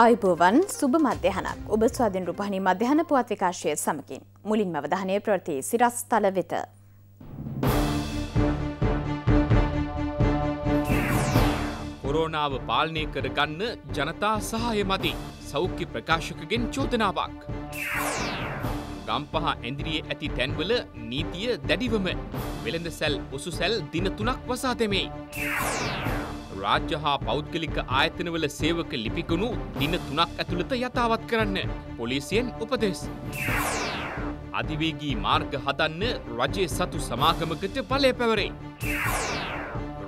අයිබෝවන් සුබ මධ්‍යහනක් ඔබ ස්වාධීන් රුපහණි මධ්‍යහන පුවත් විකාශය සමකින් මුලින් මවධානය ප්‍රවෘති සිරස් තල වෙත. කොරෝනාව පාලනය කරගන්න ජනතා සහය මති සෞඛ්‍ය ප්‍රකාශකගෙන් චෝදනාවක්. ගම්පහ ඇදිරියේ ඇති තැන්වල නීතිය දැඩිවම වෙළඳ සැල් උසු සැල් දින තුනක් වසා දෙමේ. රාජ්‍ය හා පෞද්ගලික ආයතනවල සේවක ලිපිකුණු දින තුනක් ඇතුළත යථාවත් කරන්න. පොලිසියෙන් උපදෙස්. අධිවේගී මාර්ග හදන්න රජය සතු සමාගමකට පලය පැවරේ.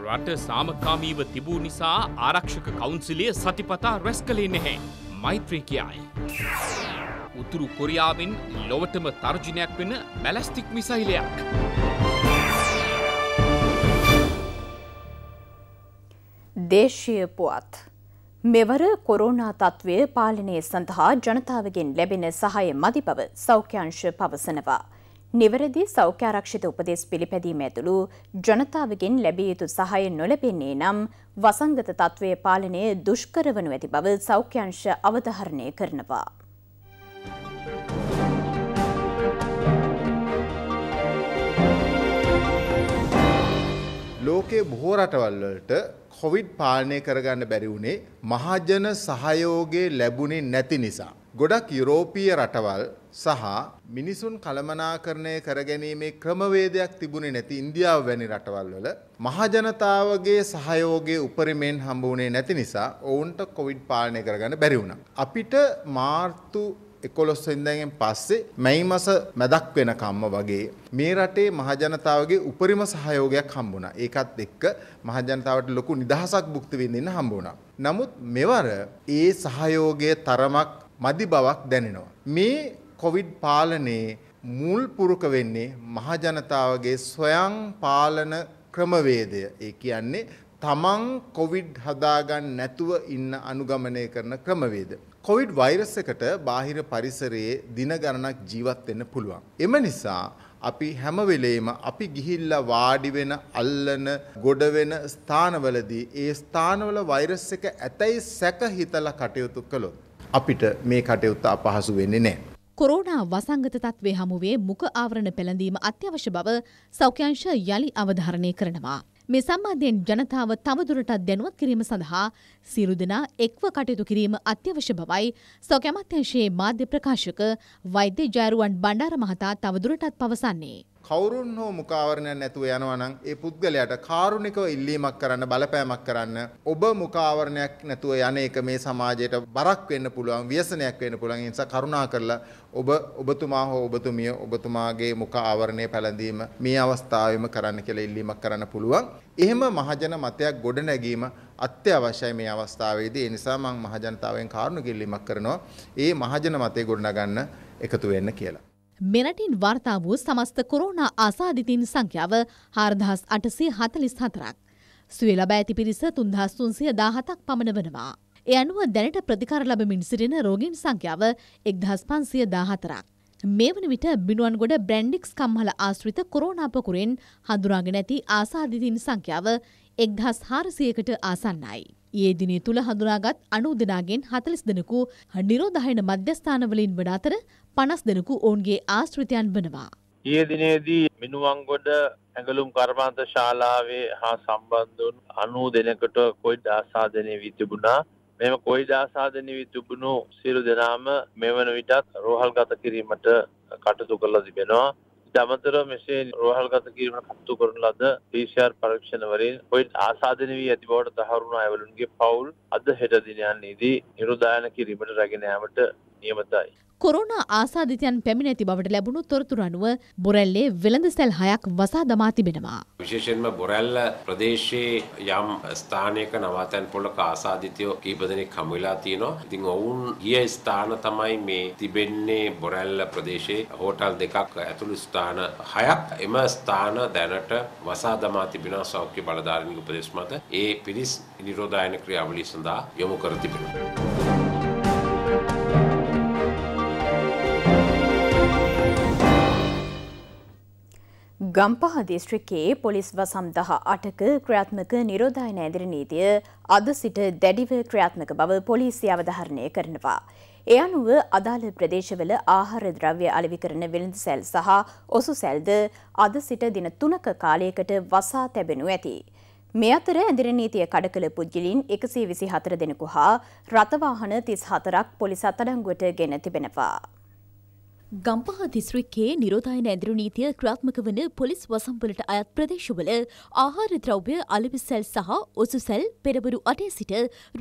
රට සාමකාමීව තිබූ නිසා ආරක්ෂක කවුන්සිලිය සතිපතා රැස් කළේ නැහැ. මෛත්‍රී කියයි. උතුරු කොරියාවෙන් ලොවටම තර්ජනයක් වෙන මැලස්ටික් මිසයිලයක්. දේශය පුවත්. මෙවර කොරෝනා තත්ත්වය පාලනය සඳහා ජනතාවගෙන් ලැබෙන සහය මදි බව සෞඛ්‍යංශ පවසනවා. නිවැරදි සෞඛ්‍යාරක්ෂිත උපදෙස් පිළිපැදීම ඇතුළු ජනතාවගෙන් ලැබිය යුතු සහය නොලැබෙන්නේ නම් වසංගත තත්ත්වය පාලනය දුෂ්කර වනු ඇති බව සෞඛ්‍යංශ අවධහරණය කරනවා. ලෝකයේ බොහෝ රටවල්වලට කොවිඩ් පාලනය කරගන්න බැරි වුණේ මහජන සහයෝගේ ලැබුණේ නැති නිසා. ගොඩක් යුරෝපීය රටවල් සහ මිනිසුන් කළමනාකරණය කරගැනීමේ ක්‍රමවේදයක් තිබුණේ නැති ඉන්දියාව වැනි රටවල් වල මහජනතාවගේ සහයෝගයේ උපරිමෙන් හම්බ වුණේ නැති නිසා ඔවුන්ට කොවිඩ් පාලනය කරගන්න බැරි වුණා. අපිට මාර්තු එකොළොස් වෙනිදාගෙන් පස්සේ මැයි මස මැදක් වෙනකම්ම වගේ මේ රටේ මහජනතාවගේ උපරිම සහයෝගයක් හම්බුණා. ඒකත් එක්ක මහජනතාවට ලොකු නිදහසක් භුක්ති විඳින්න හම්බුණා. නමුත් මෙවර ඒ සහයෝගයේ තරමක් මදි බවක් දැනෙනවා. මේ කොවිඩ් පාලනයේ මුල් පුරුක වෙන්නේ මහජනතාවගේ ස්වයං පාලන ක්‍රමවේදය. ඒ කියන්නේ තමන් කොවිඩ් හදාගන්න නැතුව ඉන්න අනුගමනය කරන ක්‍රමවේද. කොවිඩ් වෛරස් එකට බාහිර පරිසරයේ දින ගණනක් ජීවත් වෙන්න පුළුවන්. එම නිසා අපි හැම වෙලේම අපි ගිහිල්ලා වාඩි වෙන අල්ලන ගොඩ වෙන ස්ථානවලදී ඒ ස්ථානවල වෛරස් එක ඇතැයි සැක හිතලා කටයුතු කළොත් අපිට මේ කටයුත්ත අපහසු වෙන්නේ නැහැ. කොරෝනා වසංගත තත්ත්වයේ හමුවේ මුඛ ආවරණ පෙළඳීම අත්‍යවශ්‍ය බව සෞඛ්‍යංශ යලි අවධාරණය කරනවා. මේ සම්මාධ්‍යයෙන් ජනතාව තවදුරටත් දැනුවත් කිරීම සඳහා සියලු දෙනා එක්ව කටයුතු කිරීම අත්‍යවශ්‍ය බවයි සොකැමත්‍යංශයේ මාධ්‍ය ප්‍රකාශක වෛද්‍ය ජයරුවන් බණ්ඩාර මහතා තවදුරටත් පවසන්නේ. කවුරුන් හෝ මුකාවරණයක් නැතුව යනවා නම් ඒ පුද්ගලයාට කාරුණිකව ඉල්ලීමක් කරන්න බලපෑමක් කරන්න ඔබ මුකාවරණයක් නැතුව යන එක මේ සමාජයට බරක් වෙන්න පුළුවන් ව්‍යසනයක් වෙන්න පුළුවන් ඒ නිසා කරුණා කරලා ඔබ ඔබතුමා හෝ ඔබතුමිය ඔබතුමාගේ මුඛ ආවරණය පැළඳීම මේ අවස්ථාවේම කරන්න කියලා ඉල්ලීමක් කරන්න පුළුවන් එහෙම මහජන මතයක් ගොඩනැගීම අත්‍යවශ්‍යයි මේ අවස්ථාවේදී ඒ නිසා මම මහජනතාවෙන් කාරුණික ඉල්ලීමක් කරනවා ඒ මහජන මතය ගොඩනගන්න එකතු වෙන්න කියලා මෙරටින් වර්තා වූ සමස්ත කොරෝනා ආසාධිතින් සංඛ්‍යාව හාරදහස් අටසේ හතලිස් හතරක්. සුවල බෑති පිරිස තුන්දහස් තුන්සිය දාහතක් පමණ වනවා. එ අනුව දැනට ප්‍රතිකාර ලබමින් සිටින රෝගීන් සංඛ්‍යාව එක්දහස් පන්සිය දාහතරක්. මේ වන විට බිනුවන්ගොඩ බ්‍රැන්ඩික්ස් කම්හල ආශ්‍රිත කොරෝනාපකුරෙන් හඳුනාගෙන ඇති ආසාධිතින් සංඛ්‍යාව එක්දහස් හාරසියකට ආසන්නයි. ඒ දිනේ තුළ හඳුනාගත් අනූ දෙනාගෙන් හතලිස් දෙනකු නිරෝධහයන මධ්‍යස්ථානවලින් වන අතර පනස් දෙනකු ඔවුන්ගේ ආශ්‍රිතයන් වනවා. ඒ දිනේදී මිනුවංගොඩ ඇඟලුම් කර්මාන්ත ශාලාවේ හා සම්බන්ධුන් අනූ දෙනකට කොයිඩ් ආසාධනය වී තිබුණා මෙම කොයිඩ ආසාධනය වී තිබුණු සිරු දෙනාම මෙවන විටත් රෝහල් ගත කිරීමට කටතු කරලා තිබෙනවා ජමතර මෙසේ රෝහල්ගත කිරීමට කටතු කරන ලද දේශයාර් පරීක්ෂණවරින් පොයින්් ආසාධන වී ඇති බවට දහරුණ ඇවලුන්ගේ පවුල් අද හෙට දිනයන්නේදී නිරුදායන කිරීමට රැගෙනෑමට නියමතයි. කොරෝනා ආසාධිතයන් පැමිණ ඇති බවට ලැබුණු තොරතුරු අනුව බොරැල්ලේ වෙළඳ සැල් හයක් වසා දමා තිබෙනවා. විශේෂයෙන්ම බොරැල්ල ප්‍රදේශයේ යම් ස්ථානයක නවාතැන් පොළක ආසාධිතයෝ කීප දෙනෙක් හමු වෙලා තියෙනවා. ඉතින් ඔවුන් ගිය ස්ථාන තමයි මේ තිබෙන්නේ බොරැල්ල ප්‍රදේශයේ හෝටල් දෙකක් ඇතුළු ස්ථාන හයක්. එම ස්ථාන දැනට වසා දමා තිබෙනවා සෞඛ්‍ය බලධාරීන්ගේ උපදෙස් මත. ඒ පිරිස් නිරෝධායන ක්‍රියාවලිය සඳහා යොමු කර තිබෙනවා. ගම්පහ දිස්ත්‍රිකයේ පොලිස් වසම් දහ අටක ක්‍රියාත්මක නිරෝධායන ඇදිරි නීතිය අද සිට දැඩිව ක්‍රියාත්මක බව පොලිසිය අවධාරණය කරනවා. එ අනුව අදාළ ප්‍රදේශවල ආහාර ද්‍රව්‍ය අලෙවි කරන වෙළඳ සැල් සහ ඔසු සැල්ද අද සිට දින තුනක කාලයකට වසා තැබෙනු ඇති. මේ අතර ඇදිරි නීතිය කඩකල පුද්ගලින් එකසේ විසි හතර දෙනෙකු හා රථවාහන තිස් හතරක් පොලිස් අතඩංගුවට ගෙන තිබෙනවා. ගම්පහ දිස්ත්‍රික්කයේ නිරෝධායන ඇඳුරු නීතිය ක්‍රාත්මක වන පොලිස් වසම්වලට අයත් ප්‍රදේශවල ආහාර ද්‍රව්‍ය අලෙවිසැල් සහ ඔසුසැල් පෙරබරු අටේ සිට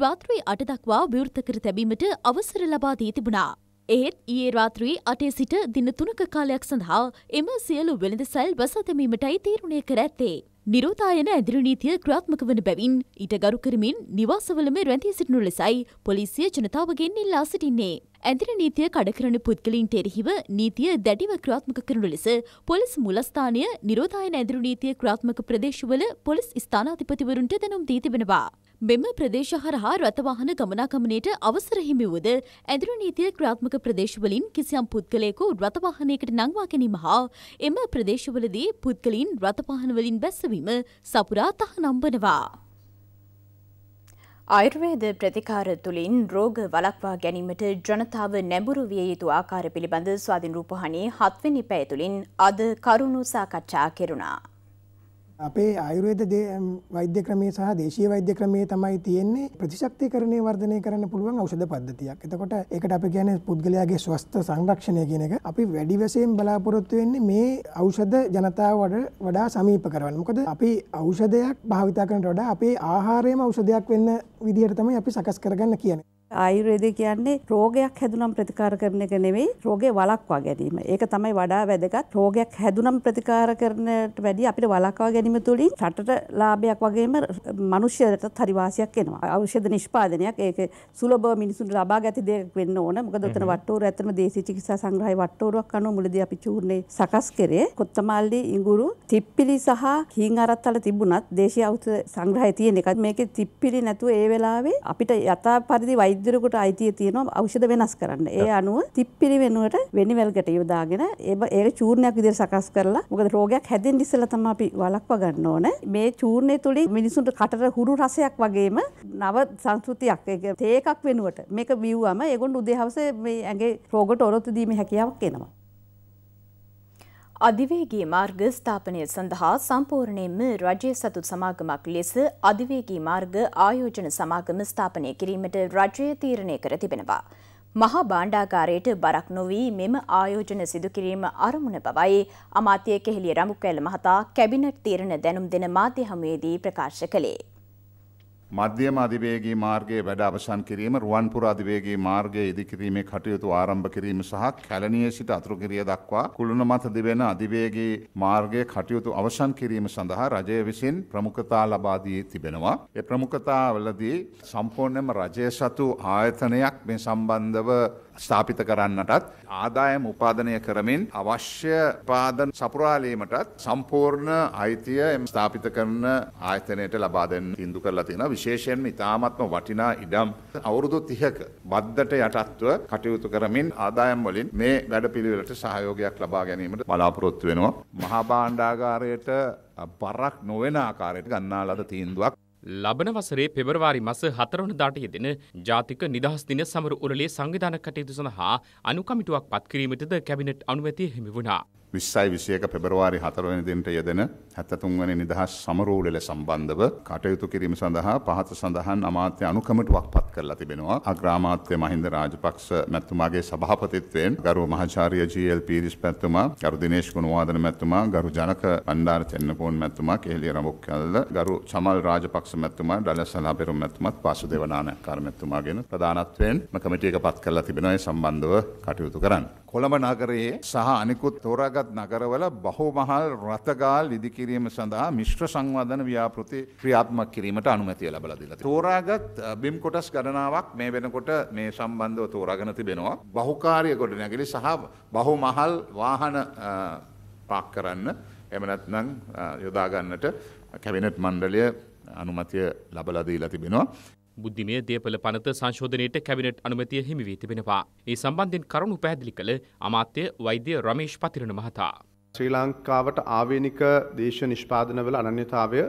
රාත්‍රී අට දක්වා විවෘත කර තැබීමට අවසර ලබා දී තිබුණා. එහෙත් ඊයේ රාත්‍රී අටේ සිට දින තුනක කාලයක් සඳහා එම සියලු වෙළඳසැල් වසා දැමීමටයි තීරණය කර ඇත්තේ. නිරෝධායන ඇදිරි නීතිය ක්‍රියාත්මක වන බැවින් ඊට ගරු කරමින් නිවාසවලම රැඳී සිටිනු ලෙසයි පොලිසිය ජනතාවගෙන් ඉල්ලා සිටින්නේ. ඇදිරි නීතිය කඩකරන පුද්ගලින්ට එරෙහිව නීතිය දැඩිව ක්‍රාත්මක කරනු ලෙස පොලිස් මුලස්ථානය නිරෝධායන ඇදිරි නීතිය ක්‍රාත්මක ප්‍රදේශවල පොලිස් ස්ථානාධිපතිවරුන්ට දැනුම් දී තිබෙනවා. මෙම ප්‍රදේශ හරහා රථවාහන ගමනාගමනයට අවසර හිමිවුවද ඇඳුරු නීතිය ක්‍රාත්මක ප්‍රදේශවලින් කිසියම් පුද්ගලයෙකු රථවාහනයකට නංවා ගැනීම හා එම ප්‍රදේශවලදී පුද්ගලින් රථවාහනවලින් බැස්සවීම සපුරා තහනම් වනවා. අයුර්වේද ප්‍රතිකාර තුළින් රෝග වලක්වා ගැනීමට ජනතාව නැඹුරු විය යුතු ආකාර පිළිබඳ ස්වාධීන් රූපහණේ හත්වෙනි පැය තුළින් අද කරුණු සාකච්ඡා කෙරුණා. අපේ ආයුර්වේද වෛද්‍ය ක්‍රමේ සහ දේශීය වෛද්‍ය ක්‍රමේ තමයි තියෙන්නේ ප්‍රතිශක්තිකරණය වර්ධනය කරන්න පුළුවන් ඖෂධ පද්ධතියක්. එතකොට ඒකට අපි කියන්නේ පුද්ගලයාගේ ස්වස්ථ සංරක්ෂණය කියන එක. අපි වැඩි වශයෙන් බලාපොරොත්තු වෙන්නේ මේ ඖෂධ ජනතාවට වඩා සමීප කරවන්න. මොකද අපි ඖෂධයක් භාවිතා කරනට වඩා අපේ ආහාරයම ඖෂධයක් වෙන්න විදිහට තමයි අපි සකස් කරගන්න කියන්නේ. ආයුර්වේදය කියන්නේ රෝගයක් හැදුනම් ප්‍රතිකාර කරන එක නෙවෙයි රෝගේ වළක්වා ගැනීම. ඒක තමයි වඩා වැදගත්. රෝගයක් හැදුනම් ප්‍රතිකාර කරනට වැඩිය අපිට වළක්වා ගැනීම තුළින් රටට ලාභයක් වගේම මිනිස්සුන්ටත් හරි වාසියක් එනවා. ඖෂධ නිෂ්පාදනයක් ඒක සුලභව මිනිසුන්ට ලබා ගත දෙයක් වෙන්න ඕන. මොකද උතන වට්ටෝරුව ඇත්තම දේශීය චිකිත්සා සංග්‍රහය වට්ටෝරුවක් අනුව මුලදී අපි චූර්ණේ සකස් කරේ. කොත්තමල්ලි, ඉඟුරු, තිප්පිලි සහ හීන් අරත්තල තිබුණත් දේශීය ඖෂධ සංග්‍රහය තියෙන එකත් මේකේ තිප්පිලි නැතුව ඒ වෙලාවේ අපිට යථා පරිදි වෛද්‍ය වෛද්‍යරකුට අයිතිය තියෙනවා ඖෂධ වෙනස් කරන්න. ඒ අනුව තිප්පිරි වෙනුවට වෙනිවැල් ගැට යොදාගෙන ඒක චූර්ණයක් විදිහට සකස් කරලා මොකද රෝගයක් හැදෙන්න ඉස්සෙල්ලා තමයි අපි වළක්වා ගන්න ඕන. මේ චූර්ණය තුලින් මිනිසුන්ට කටට හුරු රසයක් වගේම නව සංස්කෘතියක් ඒක තේ එකක් වෙනුවට මේක බිව්වම ඒගොල්ලෝ උදේ හවසේ මේ ඇඟේ රෝගට ඔරොත්තු දීමේ හැකියාවක් එනවා. අධිවේගී මාර්ග ස්ථාපනය සඳහා සම්පූර්ණයෙන්ම රජය සතු සමාගමක් ලෙස අධිවේගී මාර්ග ආයෝජන සමාගම ස්ථාපනය කිරීමට රජය තීරණය කර තිබෙනවා. මහා බාණ්ඩාගාරයට බරක් නොවී මෙම ආයෝජන සිදුකිරීම අරමුණ බවයි අමාත්‍ය කෙහෙලිය රමුකැල මහතා කැබිනට් තීරණ දැනුම් දෙන මාධ්‍ය හමුවේදී ප්‍රකාශ කළේ. මධ්‍යම අධිවේගී මාර්ගයේ වැඩ අවසන් කිරීම රුවන්පුර අධිවේගී මාර්ගයේ ඉදිකිරීමේ කටයුතු ආරම්භ කිරීම සහ කැලණියේ සිට අතුරුකිරිය දක්වා කුළුණ මත දිවෙන අධිවේගී මාර්ගයේ කටයුතු අවසන් කිරීම සඳහා රජය විසින් ප්‍රමුඛතා ලබා දී තිබෙනවා. ඒ ප්‍රමුඛතාවලදී සම්පූර්ණයෙන්ම රජය සතු ආයතනයක් මේ සම්බන්ධව ස්ථාපිත කරන්නටත් ආදායම් උපාදනය කරමින් අවශ්‍ය පාදන සපුරාලීමටත් සම්පූර්ණ අයිතිය එම ස්ථාපිත කරන ආයතනයට ලබාදෙන් ඉදු කරලා තියෙන විශේෂයෙන්ම ඉතාමත්ම වටිනා ඉඩම් අවුරුදු තිහක බද්ධට යටත්ව කටයුතු කරමින් ආදායම් වලින් මේ වැඩ පිළිවෙලට සහයෝගයක් ලබා ගැනීමට බලාපොරොත්තු වෙනවා. මහා භාණ්ඩාගාරයට බරක් නොවෙන ආකාරයට ගන්නා ලද තීන්දුවක් ලබන වසරේ පෙබරවාරි මස හතරවන දාට යෙදෙන ජාතික නිදහස් දින සමරු උරලේ සංවිධාන කටයුතු සඳහා අනුකමිටුවක් පත්කිරීමටද කැබිනට් අනුමැතිය හිමි වුණා. විස්සයි විසයක පෙබරවාරි හතරවනිදින්ට යෙදෙන හැත්තතුන්වනි නිදහස් සමරූලෙල සම්බන්ධව කටයුතු කිරීම සඳහා පහත සඳහන් අමාත්‍ය අනුකමටුවක් පත් කරලා තිබෙනවා. අග්‍රාමාත්‍ය මහින්ද රාජපක්ෂ මැත්තුමාගේ සභාපතිත්වයෙන් ගරු මහාචාර්ය ජීල් පීරිස් පැත්තුමා, ගරු දිනේෂ් ගුණවාදන මැත්තුමා, ගරු ජනක බණ්ඩාර චෙන්නකෝන් මැත්තුමා, කෙහෙලිය රඹුක්කල්ල, ගරු චමල් රාජපක්ෂ මැත්තුමා, ඩලස් සලාපෙරුම් මැත්තුමත් පාසුදේව නානකාර මැත්තුමාගෙන ප්‍රධානත්වයෙන් කමිටියක පත් කරලා තිබෙනවා ඒ සම්බන්ධව කටයුතු කරන්න. කොළඹ නගරයේ සහ අනිකුත් තෝරාග අනාගත් නගරවල බහෝමහල් රථගාල් ඉදිකිරීම සඳහා මිශ්‍ර සංවධන ව්‍යාපෘති ක්‍රියාත්මක් කිරීමට අනුමැතිය ලබල දිලා. තෝරාගත් බිම් කොටස් ගණනාවක් මේ වෙනකොට මේ සම්බන්ධව තෝරාගෙන තිබෙනවා. බහුකාරය ගොඩ නැගිලි සහ බහුමහල් වාහන පාක් කරන්න එමනත්නං යොදාගන්නට කැබිනට් මණ්ඩලය අනුමතිය ලබලදී ලතිබෙනවා. බුද්ධිමය දේපල පනත සංශෝධනයට කැබිනට් අනුමැතිය හිමි වී තිබෙනවා. ඒ සම්බන්ධයෙන් කරුණු පැහැදිලි කළ අමාත්‍ය වෛද්‍ය රමේෂ් පතිරණ මහතා. ශ්‍රී ලංකාවට ආවේනික දේශ නිෂ්පාදනවල අනන්‍යතාවය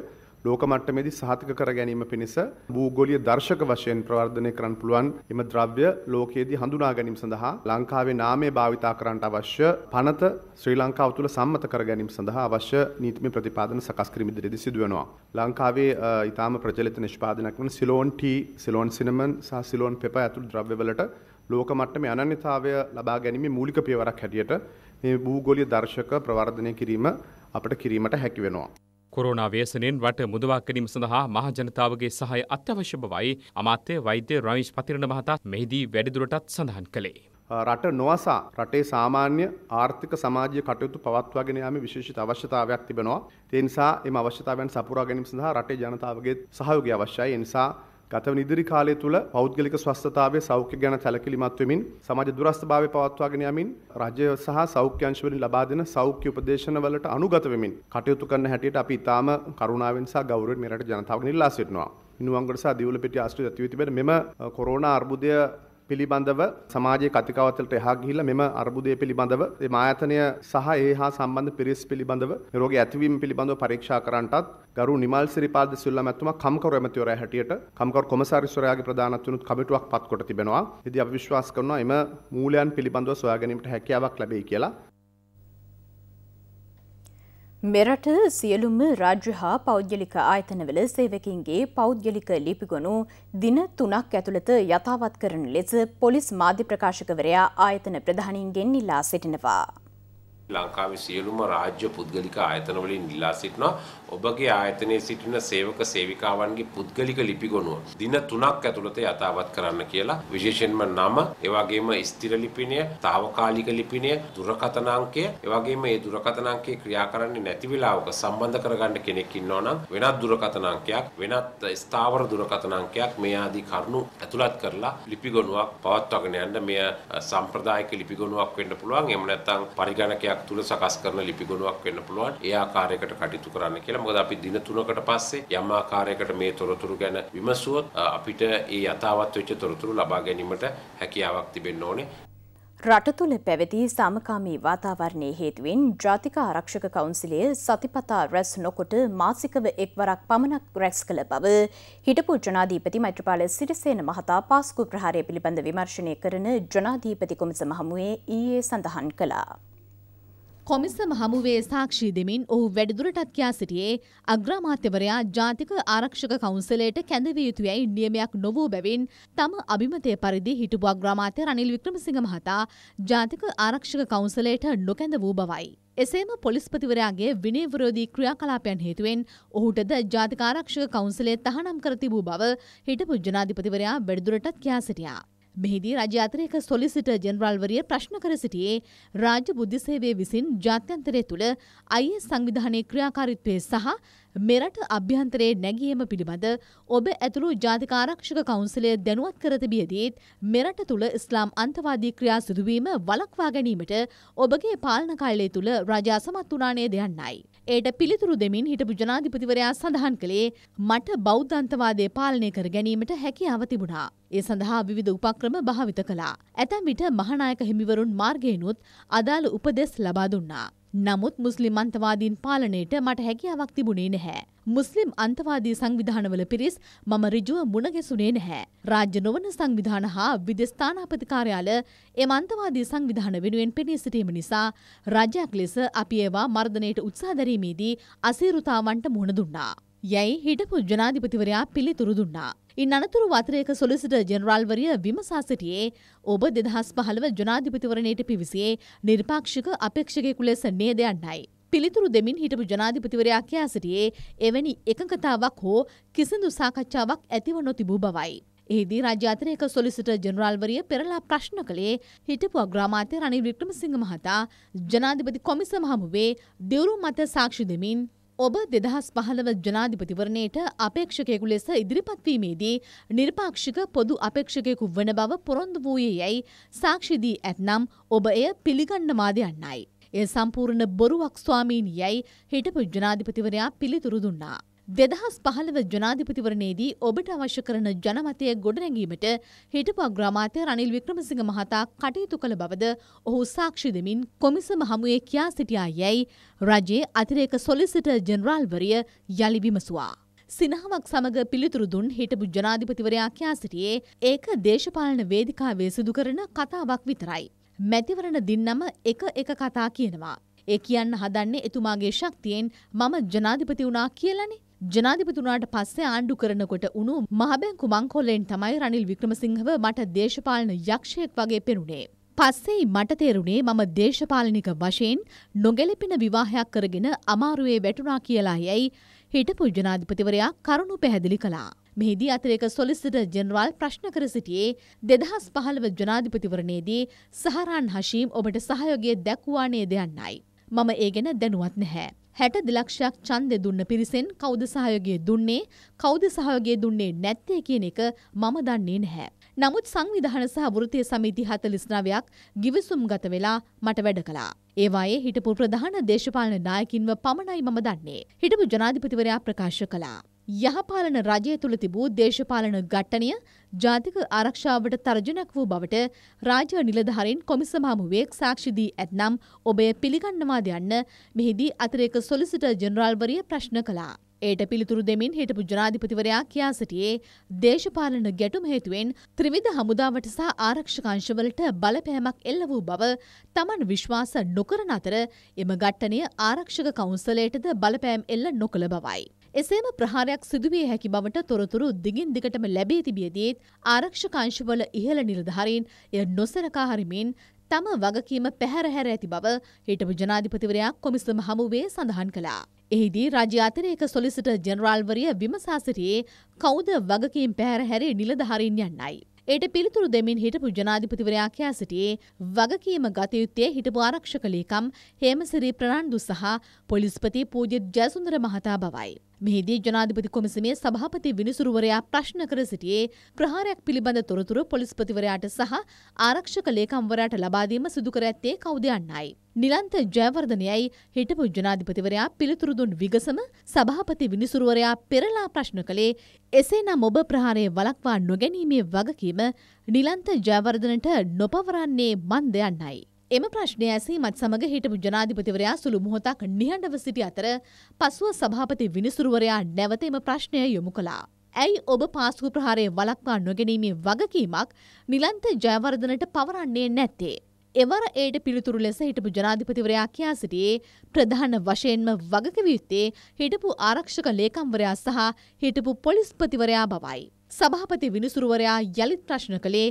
ලෝක මට්ටමේදී සහතික කර ගැනීම පිණිස භූගෝලීය දර්ශක වශයෙන් ප්‍රවර්ධනය කරන්න පුළුවන් එම ද්‍රව්‍ය ලෝකයේදී හඳුනා ගැනීම සඳහා ලංකාවේ නාමය භාවිතා කරන්නට අවශ්‍ය පනත ශ්‍රී ලංකාව තුළ සම්මත කර ගැනීම සඳහා අවශ්‍ය නීතිමය ප්‍රතිපාදන සකස් කිරීම ඉදිරියේදී සිදු වෙනවා. ලංකාවේ ඊටාම ප්‍රචලිත නිෂ්පාදනයක් වන සිලෝන් ටී, සිලෝන් සිනමන් සහ සිලෝන් පෙපර් ඇතුළු ද්‍රව්‍යවලට ලෝක මට්ටමේ අනන්‍යතාවය ලබා ගැනීමේ මූලික පියවරක් හැටියට මේ භූගෝලීය දර්ශක ප්‍රවර්ධනය කිරීම අපට කිරීමට හැකි වෙනවා. කොරෝනා ව්‍යසනයෙන් රට මුදවා ගැනීම සඳහා මහජනතාවගේ සහාය අත්‍යවශ්‍ය බවයි අමාත්‍ය වෛද්‍ය රමේෂ් පතිරණ මහතා මෙහිදී වැඩිදුරටත් සඳහන් කළේ. රට නොවසා රටේ සාමාන්‍ය ආර්ථික සමාජය කටයුතු පවත්වාගෙන යාම විශේෂිත අවශ්‍යතාවයක් තිබෙනවා. ඒ නිසා එම අවශ්‍යතාවයන් සපුරා ගැනීම සඳහා රටේ ජනතාවගේ සහයෝගය අවශ්‍යයි. ඒ නිසා ගතවන ඉදිරි කාලය තුළ පෞද්ගලික ස්වස්ථතාවය සෞඛ්‍ය ගැන සැලකිලිමත් වෙමින් සමාජ දුරස්ථභාවය පවත්වාගෙන යමින් රජය සහ සෞඛ්‍ය අංශ වලින් ලබා දෙන සෞඛ්‍ය උපදේශනවලට අනුගත වෙමින් කටයුතු කරන හැටියට අපි ඊටාම කරුණාවෙන් සහ ගෞරවයෙන් මෙරට ජනතාවගෙන් ඉල්ලා සිටිනවා. මිනුවන්ගොඩ සහ දියුලපිටිය ආශ්‍රිත ඇතිව තිබෙන මෙම කොරෝනා අර්බුදය පිළිබඳව සමාජයේ කතිකාවතලට එහා ගිහිල්ලා මෙම අර්බුදය පිළිබඳව මේ මායතනය සහ ඒ හා සම්බන්ධ පිරිස් පිළිබඳව රෝගී ඇතිවීම පිළිබඳව පරීක්ෂා කරන්නටත් ගරු නිමල් සිරිපාද සිල්ලම් ඇතුමා කම්කරු ඇමතිවරයා හැටියට කම්කරු කොමසාරිස්වරයාගේ ප්‍රධානත්වනුත් කමිටුවක් පත් කොට තිබෙනවා. ඉතින් අපි විශ්වාස කරනවා එම මූලයන් පිළිබඳව සොයා ගැනීමට හැකියාවක් ලැබෙයි කියලා. මෙරට සියලුම රාජ්‍ය හා පෞද්ගලික ආයතනවල සේවකින්ගේ පෞද්ගලික ලිපිගොනු දින තුනක් ඇතුළත යථාවත් කරන ලෙස පොලිස් මාධ්‍ය ප්‍රකාශකවරයා ආයතන ප්‍රධානීන්ගෙන් ඉල්ලා සිටිනවා. ලංකාවේ සියලුම රාජ්‍ය පුද්ගලික ආයතන වලින් ඉල්ලා සිටිනවා ඔබගේ ආයතනයේ සිටින සේවක සේවිකාවන්ගේ පුද්ගලික ලිපි ගොනුව දින 3ක් ඇතුළත යථාවත් කරන්න කියලා විශේෂයෙන්ම නම එවැගේම ස්ථිර ලිපිණය, తాවකාලික ලිපිණය, දුරකථන අංකය එවැගේම මේ දුරකථන අංකය ක්‍රියා කරන්නේ නැති වෙලාවක සම්බන්ධ කරගන්න කෙනෙක් ඉන්නවා නම් වෙනත් දුරකථන අංකයක්, වෙනත් ස්ථාවර දුරකථන අංකයක් මේ ආදී කරුණු ඇතුළත් කරලා ලිපි ගොනුවක් පවත්වාගෙන යන්න මෙය සම්ප්‍රදායික ලිපි ගොනුවක් වෙන්න පුළුවන්. එහෙම නැත්නම් පරිගණකයක් ටිකක් තුල සකස් කරන ලිපි ගොනුවක් වෙන්න පුළුවන්. ඒ ආකාරයකට කටයුතු කරන්න කියලා. මොකද අපි දින 3කට පස්සේ යම් ආකාරයකට මේ තොරතුරු ගැන විමසුවොත් අපිට ඒ යථාවත් වෙච්ච තොරතුරු ලබා ගැනීමට හැකියාවක් තිබෙන්න ඕනේ. රට තුළ පැවති සාමකාමී වාතාවරණය හේතුවෙන් ජාතික ආරක්ෂක කවුන්සිලය සතිපතා රැස් නොකොට මාසිකව එක්වරක් පමණක් රැස් කළ බව හිටපු ජනාධීපති මෛත්‍රපාල සිරිසේන මහතා පාස්කු ප්‍රහාරය පිළිබඳ විමර්ශනය කරන ජනාධීපති කොමිස මහමුවේ ඊයේ සඳහන් කළා. කොමිසම හමුවේ සාක්ෂි දෙමින් ඔහු වැඩිදුරටත් කියා සිටියේ අග්‍රාමාත්‍යවරයා ජාතික ආරක්ෂක කවුන්සලයට කැඳවිය යුතුයයි නියමයක් නොවූ බැවින් තම අභිමතය පරිදි හිටපු අග්‍රාමාත්‍ය රනිල් වික්‍රමසිංහ මහතා ජාතික ආරක්ෂක කවුන්සලයට නොකැඳ වූ බවයි. එසේම පොලිස්පතිවරයාගේ විනය විරෝධී ක්‍රියාකලාපයන් හේතුවෙන් ඔහුටද ජාතික ආරක්ෂක කවුන්සලය තහනම් කර තිබූ බව හිටපු ජනාධිපතිවරයා වැඩිදුරටත් කියා සිටියා. මෙහිදී රජ අතරයක සොලිසිට ජනරල්වරිය ප්‍රශ්න කර සිටියේ රාජ්‍ය බුද්ධිසේවය විසින් ජාත්‍යන්තරය තුළ අයිස් සංවිධානයේ ක්‍රියාකාරිත්වය සහ මෙරට අභ්‍යන්තරයේ නැගීම පිළිබඳ ඔබ ඇතුළු ජාතිකාරක්ෂක කවුන්සිලය දැනුවත් කරතිබියදීත් මෙරට තුළ ඉස්ලාම් අන්තවාදී ක්‍රියා සිදුවීම වලක්වා ගැනීමට ඔබගේ පාලන කාලය තුළ රජා සමත් වනානය දෙයන්නයි. ඒයට පිළිතුරු දෙමින් හිටපු ජනාධිපතිවරයා සඳහන් කළේ මට බෞද්ධන්තවාදය පාලනය කර ගැනීමට හැකි අවතිබුණා. ඒ සඳහා විධ උපක්‍රම භාවිත කලා. ඇතැම් විට මහනායක හිමිවරුන් මාර්ගයනුත් අදාළ උපදෙස් ලබා දුන්නා. නමුත් මුස්ලිම් අන්තවාදීන් පාලනයට මට හැකියාවක් තිබුණේ නැහැ. මුස්ලිම් අන්තවාදී සංවිධානවල පිරිස් මම ඍජුව මුණගැසුනේ නැහැ. රාජ්‍ය නොවන සංවිධාන හා විදෙස් ස්ථානාපති කාර්යාල එම අන්තවාදී සංවිධාන වෙනුවෙන් පෙනී සිටීම නිසා රජයක් ලෙස අපි ඒවා මර්ධනයට උත්සාහ දැරීමේදී අසීරුතාවන්ට මුහුණ දුන්නා. යැයි හිටපු ජනාධිපතිවරයා පිළිතුරු දුන්නා. ඉන් අනතුරු වතරයක සොලිසිට ජනරාල්වරිය විමසා සිටියේ ඔබ දෙදහස් පහළව ජනාධිපතිවරණයට පිවිසියේ නිර්පාක්ෂික අපේක්ෂකයෙකු ලෙස නේද යන්නයි. පිළිතුරු දෙමින් හිටපු ජනාධිපතිවරයා කියා සිටියේ එවැනි එකඟතාවක් හෝ කිසිදු සාකච්ඡාවක් ඇතිව නොතිබූ බවයි. එහිදී රජාතරයක සොලිසිට ජනරාල්වරිය පෙරලා ප්‍රශ්න කළේ හිටපු අග්‍රාමාත්‍ය රනිල් වික්‍රමසිංහ මහතා ජනාධිපති කොමිස මහමුවේ දෙවරු මත සාක්ෂි දෙමින් ඔබ දෙදහස් පහළව ජනාධිපතිවරණයට අපේක්ෂකයෙකු ලෙස ඉදිරිපත්වීමේදී නිර්පාක්ෂික පොදු අපේක්ෂකයෙකු වන බව පොරොන්දු වූයේ යැයි සාක්ෂිදී ඇත්නම් ඔබ එය පිළිගන්නවාද යන්නයි. එය සම්පූර්ණ බොරුවක් ස්වාමීන් යැයි හිටපු ජනාධිපතිවරයා පිළිතුරු දුන්නා. දෙදහස් පහළව ජනාධිපතිවරණයේදී ඔබට අවශ්‍ය කරන ජනමතය ගොඩනැඟීමට හිටපු අග්‍රාමාත්‍ය රනිල් වික්‍රමසිංහ මහතා කටයුතු කළ බවද ඔහු සාක්ෂි දෙමින් කොමිසම හමුවේ කියා සිටියා යැයි රජයේ අතිරේක සොලිසිටර් ජෙනරාල්වරිය යළි විමසුවා. සිනහාවක් සමග පිළිතුරු දුන් හිටපු ජනාධිපතිවරයා කියා සිටියේ ඒක දේශපාලන වේදිකාවේ සිදු කරන කතාවක් විතරයි. මැතිවරණ දින්නම එක එක කතා කියනවා. ඒ කියන්න හදන්නේ එතුමාගේ ශක්තියෙන් මම ජනාධිපති වුණා කියලනේ. ජනාධිපතිතුමාට පස්සේ ආණ්ඩු කරනකොට උණු මහබැංකු මංකොල්ලෙන් තමයි රනිල් වික්‍රමසිංහව මට දේශපාලන යක්ෂයෙක් වගේ පෙනුනේ. පස්සෙයි මට තේරුණේ මම දේශපාලනික වශයෙන් නොගැලපෙන විවාහයක් කරගෙන අමාරුවේ වැටුණා කියලා යැයි හිටපු ජනාධිපතිවරයා කරුණු පැහැදිලි කළා. මෙහිදී අතිරේක සොලිසිටර් ජෙනරාල් ප්‍රශ්න කර සිටියේ දෙදහස් පහළව ජනාධිපතිවරණයේදී සහරන් හශීම් ඔබට සහයෝගය දැක්වානේ දෙයන්නයි. මම ඒ ගැන දැනුවත් නැහැ. හැට දෙලක්ෂයක් ඡන්දය දුන්න පිරිසෙන් කවුද සහයෝගය දුන්නේ කවුද සහයෝගය දුන්නේ නැත්තේ කියන එක මම දන්නේ නැහැ. නමුත් සංවිධාන සහ වෘත්තීය සමිති 49ක් ගිවිසුම්ගත වෙලා මට වැඩ කළා. ඒවායේ හිටපු ප්‍රධාන දේශපාලන නායකින්ව පමණයි මම දන්නේ. හිටපු ජනාධිපතිවරයා ප්‍රකාශ කළා. යහපාලන රජය තුළ තිබූ දේශපාලන ඝට්ටනය ජාතික ආරක්ෂාවට තර්ජනක් වූ බවට රාජ්‍ය නිලධාරීන් කොමිසම හමුවෙක් සාක්ෂි දී ඇතනම් ඔබය පිළිගන්නවාද යන්න මෙහිදී අතිරේක සොලිසිටර් ජෙනරාල්වරිය ප්‍රශ්න කළා. ඒට පිළිතුරු දෙමින් හිටපු ජනාධිපතිවරයා කියා සිටියේ දේශපාලන ගැටුම් හේතුවෙන් ත්‍රිවිධ හමුදාවට සහ ආරක්ෂකංශවලට බලපෑමක් එල්ල වූ බව තමන් විශ්වාස නොකරන අතර එම ඝට්ටනය ආරක්ෂක කවුන්සලයටද බලපෑම් එල්ල නොකළ බවයි. එසේම ප්‍රහාරයක් සිදුවිය හැකි බවට තොරතුරු දිගින් දිගටම ලැබී තිබියදීත් ආරක්ෂකාංශවල ඉහළ නිලධාරීන් එය නොසලකා හරිමින් තම වගකීම පැහැරහැර ඇති බව හිටපු ජනාධිපතිවරයා කොමිසම හමුවේ සඳහන් කළා. එහිදී රජ අතරේක සොලිසිට ජනරාල්වරිය විමසා සිටියේ කවුද වගකීම් පැහැරහැරේ නිලධාරීන් යන්නයි. ඒට පිළිතුරු දෙමින් හිටපු ජනාධිපතිවරයා කියා සිටියේ වගකීම ගතයුත්තේ හිටපු ආරක්ෂක ලේකම් හේමසිරි ප්‍රනාන්දු සහ පොලිස්පති පූජිත් ජයසුන්දර මහතා බවයි. මෙහිදී ජනාධිපති කොමිසමේ සභාපති විනිසුරුවරයා ප්‍රශ්න කර සිටියේ ප්‍රහාරයක් පිළිබඳ තොරතුරු පොලිස්පතිවරයාට සහ ආරක්ෂක ලේකම්වරයාට ලබාදීම සිදුකර ඇත්තේ කවුද යන්නයි. නිලන්ත ජයවර්ධනයයි හිටපු ජනාධිපතිවරයා පිළිතුරු දුන් විගසම සභාපති විනිසුරුවරයා පෙරලා ප්‍රශ්න කළේ එසේනම් ඔබ ප්‍රහාරය වලක්වා නොගැනීමේ වගකීම නිලන්ත ජයවර්ධනට නොපවරන්නේ මන්ද යන්නයි. එම ප්‍රශ්නය ඇසීමත් සමඟ හිටපු ජනාධිපතිවරයා සුළු මොහොතක් නිහඬව සිටි අතර පසුව සභාපති විනිසුරුවරයා නැවත එම ප්‍රශ්නය යොමු කළා. ඇයි ඔබ පාස්කු ප්‍රහාරය වලක්වා නොගැනීමේ වගකීමක් නිලන්ත ජයවර්ධනට පවරන්නේ නැත්තේ. එවර ඒයට පිළිතුරු ලෙස හිටපු ජනාධිපතිවරයා කියා සිටියේ ප්‍රධාන වශයෙන්ම වගකවියුත්තේ හිටපු ආරක්ෂක ලේකම්වරයා සහ හිටපු පොලිස්පතිවරයා බවයි. සභාපති විනිසුරුවරයා යළිත් ප්‍රශ්න කළේ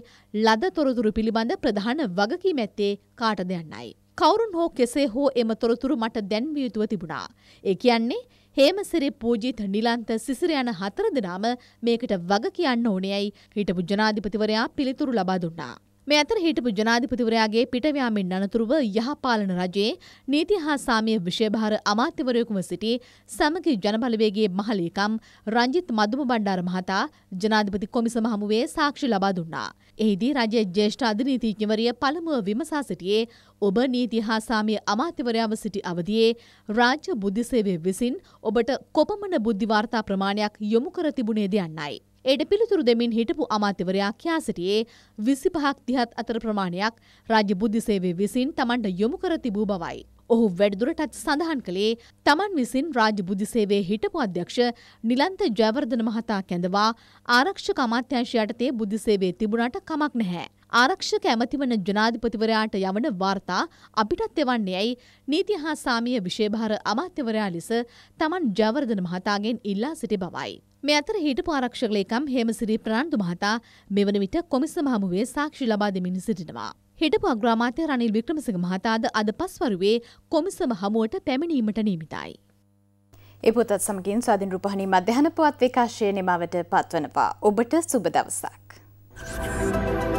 ලද තොරතුරු පිළිබඳ ප්‍රධාන වගකීම ඇත්තේ කාටද යන්නයි. කවුරුන් හෝ කෙසේ හෝ එම තොරතුරු මට දැන්විය යුතුව තිබුණා. ඒ කියන්නේ හේමසිරි පූජිත නිලන්ත සිසිර යන හතර දෙනාම මේකට වග කියන්න ඕනේයයි හිටපු ජනාධිපතිවරයා පිළිතුරු ලබා දුන්නා. මේ අතර හිටපු ජනාධිපතිවරයාගේ පිටවයාමෙන් අනතුරුව යහපාලන රජයේ නීති හා සාමය විෂයභාර අමාත්‍යවරයකුම සිටි සමගි ජනබලවේගේ මහලේකම් රංජිත් මදුම බණ්ඩාර මහතා ජනාධිපති කොමිසම හමුවේ සාක්ෂි ලබා දුන්නා. එහිදී රජයේ ජ්‍යෙෂ්ඨ අධිනීතිඥවරිය පළමුව විමසා සිටියේ ඔබ නීති හා සාමය අමාත්‍යවරයාව සිටි අවදියේ රාජ්‍ය බුද්ධිසේවය විසින් ඔබට කොපමණ බුද්ධිවාර්තා ප්‍රමාණයක් යොමු කර තිබුණේද යන්නයි. එයට පිළිතුරු දෙමින් හිටපු අමාත්‍යවරයා කියා සිටියේ විසි පහක් තිහත් අතර ප්‍රමාණයක් රාජ්‍ය බුද්ධිසේවේ විසින් තමන්ට යොමු කර තිබූ බවයි. ඔහු වැඩදුරටත් සඳහන් කළේ තමන් විසින් රාජ්‍ය බුද්ධිසේවේ හිටපු අධ්‍යක්ෂ නිලන්ත ජයවර්ධන මහතා කැඳවා ආරක්ෂක අමාත්‍යංශ යටතේ බුද්ධිසේවේ තිබුණට කමක් නැහැ. ආරක්ෂක ඇමතිවන ජනාධිපතිවරයාට යවන වාර්තා අපිටත් එවන්නේ ඇයි නීති හා සාමීය විශේභාර අමාත්‍යවරයා ලෙස තමන් ජයවර්ධන මහතාගෙන් ඉල්ලා සිටි බවයි. මේ අතර හිටපු ආරක්ෂක ලේකම් හේමසිරි ප්‍රනාන්දු මහතා මෙවන විට කොමිසම හමුවේ සාක්ෂි ලබා දෙමින් සිටිනවා. හිටපු අග්‍රාමාත්‍ය රනිල් වික්‍රමසිංහ මහතාද අද පස්වරුවේ කොමිසම හමුවට පැමිණීමට නියමිතයි. ඒ පුතත් සමගින් ස්වාධීන රූපවාහිනී මධ්‍යහන පුවත් විකාශය නිමවට පත්වනවා. ඔබට සුබ දවසක්. Thank you.